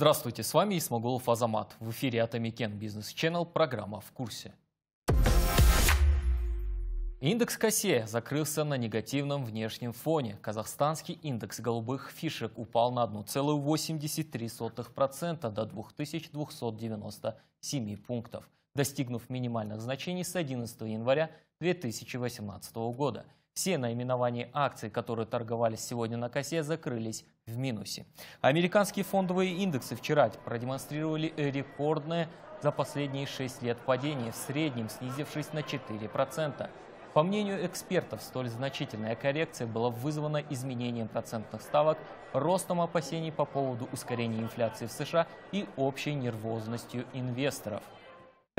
Здравствуйте, с вами Исмагулов Азамат. В эфире Атамикен Бизнес Channel, программа «В курсе». Индекс Косе закрылся на негативном внешнем фоне. Казахстанский индекс голубых фишек упал на 1,83% до 2297 пунктов, достигнув минимальных значений с 11 января 2018 года – все наименования акций, которые торговались сегодня на косе, закрылись в минусе. Американские фондовые индексы вчера продемонстрировали рекордное за последние 6 лет падение, в среднем снизившись на 4%. По мнению экспертов, столь значительная коррекция была вызвана изменением процентных ставок, ростом опасений по поводу ускорения инфляции в США и общей нервозностью инвесторов –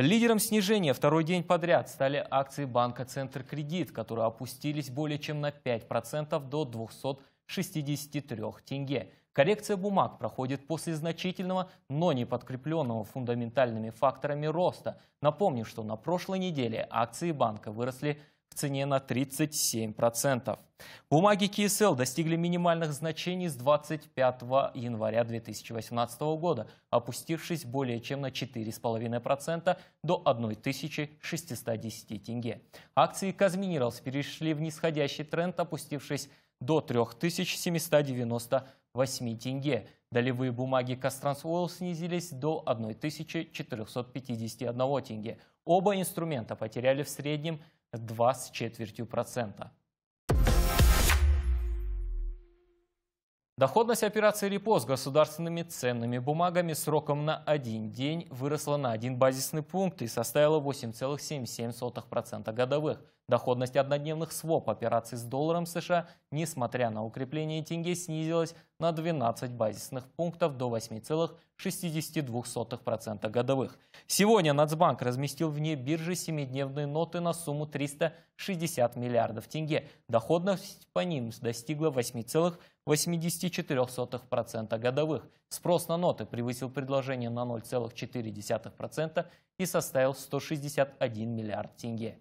Лидером снижения второй день подряд стали акции банка «Центр Кредит», которые опустились более чем на 5% до 263 тенге. Коррекция бумаг проходит после значительного, но не подкрепленного фундаментальными факторами роста. Напомню, что на прошлой неделе акции банка выросли в цене на 37%. Бумаги КСЛ достигли минимальных значений с 25 января 2018 года, опустившись более чем на 4,5% до 1610 тенге. Акции Казминералс перешли в нисходящий тренд, опустившись до 3798 тенге. Долевые бумаги Костранс снизились до 1451 тенге. Оба инструмента потеряли в среднем 2 с четвертью процента. Доходность операции «Репо» с государственными ценными бумагами сроком на один день выросла на один базисный пункт и составила 8,77% годовых. Доходность однодневных своп операций с долларом США, несмотря на укрепление тенге, снизилась на 12 базисных пунктов до 8,62% годовых. Сегодня Нацбанк разместил вне биржи семидневные ноты на сумму 360 миллиардов тенге. Доходность по ним достигла 8,5%. 0,84% годовых. Спрос на ноты превысил предложение на 0,4% и составил 161 миллиард тенге.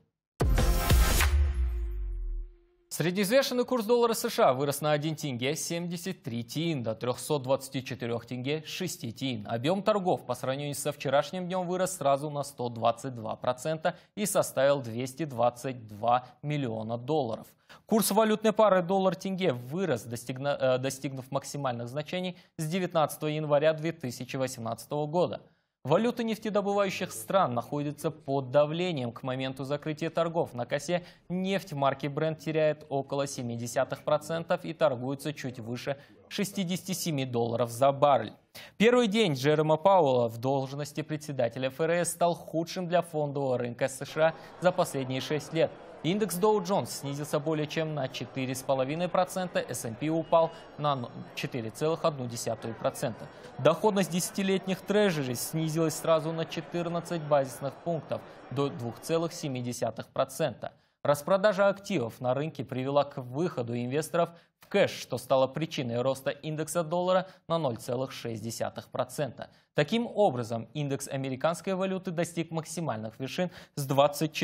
Среднеизвешенный курс доллара США вырос на 1 тенге 73 тиин до 324 тенге 6 тиин. Объем торгов по сравнению со вчерашним днем вырос сразу на 122% и составил 222 миллиона долларов. Курс валютной пары доллар-тенге вырос, э, достигнув максимальных значений с 19 января 2018 года. Валюта нефтедобывающих стран находится под давлением. К моменту закрытия торгов на косе нефть марки Brent теряет около 0,7% и торгуется чуть выше 67 долларов за баррель. Первый день Джерома Пауэлла в должности председателя ФРС стал худшим для фондового рынка США за последние 6 лет. Индекс Dow Jones снизился более чем на 4,5%, S&P упал на 4,1%. Доходность десятилетних трежерей снизилась сразу на 14 базисных пунктов до 2,7%. Распродажа активов на рынке привела к выходу инвесторов в кэш, что стало причиной роста индекса доллара на 0,6%. Таким образом, индекс американской валюты достиг максимальных вершин с 24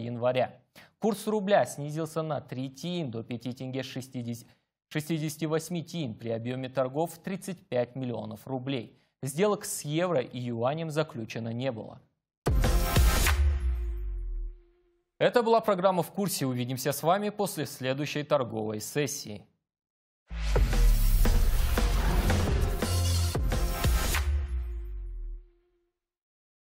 января. Курс рубля снизился на 3 тин до 5 тенге 60, 68 тин при объеме торгов в 35 миллионов рублей. Сделок с евро и юанем заключено не было. Это была программа «В курсе». Увидимся с вами после следующей торговой сессии.